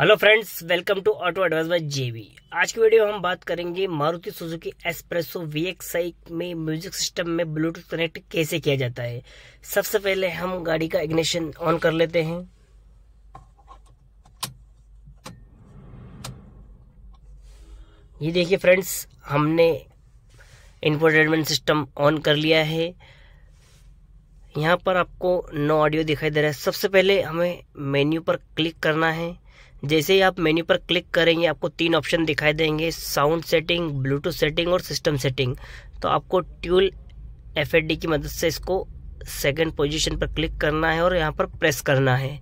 hello friends welcome to auto advice by JV आज की video हम बात करेंगे मारुति सुजुकी एस्प्रेसो वी में म्यूजिक सिस्टम में ब्लूटूथ कनेक्ट कैसे किया जाता है सबसे पहले हम गाड़ी का इग्निशन ऑन कर लेते हैं ये देखिए फ्रेंड्स हमने इन्फोटेनमेंट सिस्टम ऑन कर लिया है यहाँ पर आपको नो ऑडियो दिखाई दे रहा है सबसे पहले हमें मेन्यू पर क्लिक करना है जैसे ही आप मेन्यू पर क्लिक करेंगे आपको तीन ऑप्शन दिखाई देंगे साउंड सेटिंग ब्लूटूथ सेटिंग और सिस्टम सेटिंग तो आपको ट्यूल एफ की मदद से इसको सेकेंड पोजिशन पर क्लिक करना है और यहाँ पर प्रेस करना है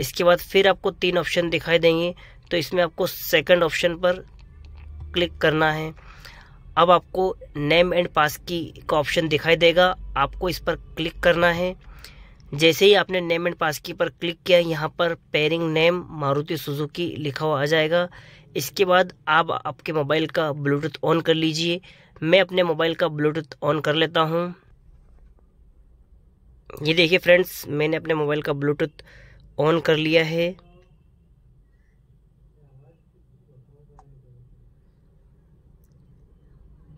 इसके बाद फिर आपको तीन ऑप्शन दिखाई देंगे तो इसमें आपको सेकंड ऑप्शन पर क्लिक करना है अब आपको नेम एंड पास की का ऑप्शन दिखाई देगा आपको इस पर क्लिक करना है जैसे ही आपने नेम एंड पास की पर क्लिक किया यहाँ पर पेयरिंग नेम मारुति सुजुकी लिखा हुआ आ जाएगा इसके बाद आप आपके मोबाइल का ब्लूटूथ ऑन कर लीजिए मैं अपने मोबाइल का ब्लूटूथ ऑन कर लेता हूँ ये देखिए फ्रेंड्स मैंने अपने मोबाइल का ब्लूटूथ ऑन कर लिया है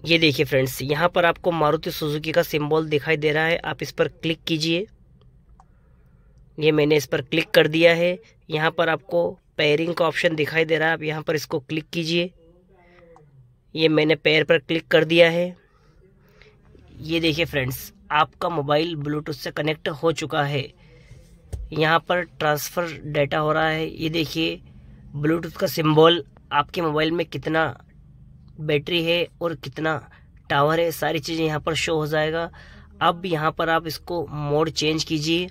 ये देखिए फ्रेंड्स यहाँ पर आपको मारुति सुजुकी का सिंबल दिखाई दे रहा है आप इस पर क्लिक कीजिए ये मैंने इस पर क्लिक कर दिया है यहाँ पर आपको पेयरिंग का ऑप्शन दिखाई दे रहा है आप यहाँ पर इसको क्लिक कीजिए ये मैंने पैर पर क्लिक कर दिया है ये देखिए फ्रेंड्स आपका मोबाइल ब्लूटूथ से कनेक्ट हो चुका है यहाँ पर ट्रांसफ़र डाटा हो रहा है ये देखिए ब्लूटूथ का सिंबल आपके मोबाइल में कितना बैटरी है और कितना टावर है सारी चीज़ें यहाँ पर शो हो जाएगा अब यहाँ पर आप इसको मोड चेंज कीजिए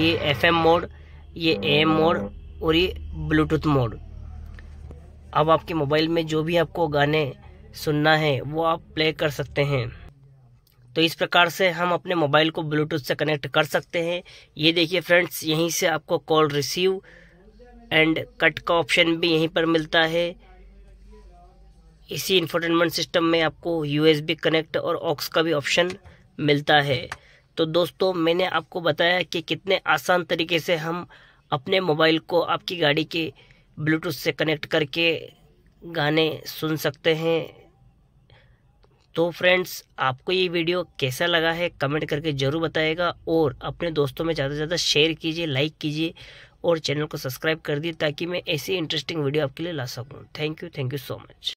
ये एफएम मोड ये एम मोड और ये ब्लूटूथ मोड अब आपके मोबाइल में जो भी आपको गाने सुनना है वो आप प्ले कर सकते हैं तो इस प्रकार से हम अपने मोबाइल को ब्लूटूथ से कनेक्ट कर सकते हैं ये देखिए फ्रेंड्स यहीं से आपको कॉल रिसीव एंड कट का ऑप्शन भी यहीं पर मिलता है इसी इंफोटेनमेंट सिस्टम में आपको यूएसबी कनेक्ट और ऑक्स का भी ऑप्शन मिलता है तो दोस्तों मैंने आपको बताया कि कितने आसान तरीके से हम अपने मोबाइल को आपकी गाड़ी के ब्लूटूथ से कनेक्ट करके गाने सुन सकते हैं तो फ्रेंड्स आपको ये वीडियो कैसा लगा है कमेंट करके ज़रूर बताएगा और अपने दोस्तों में ज़्यादा से ज़्यादा शेयर कीजिए लाइक कीजिए और चैनल को सब्सक्राइब कर दिए ताकि मैं ऐसी इंटरेस्टिंग वीडियो आपके लिए ला सकूँ thank you thank you so much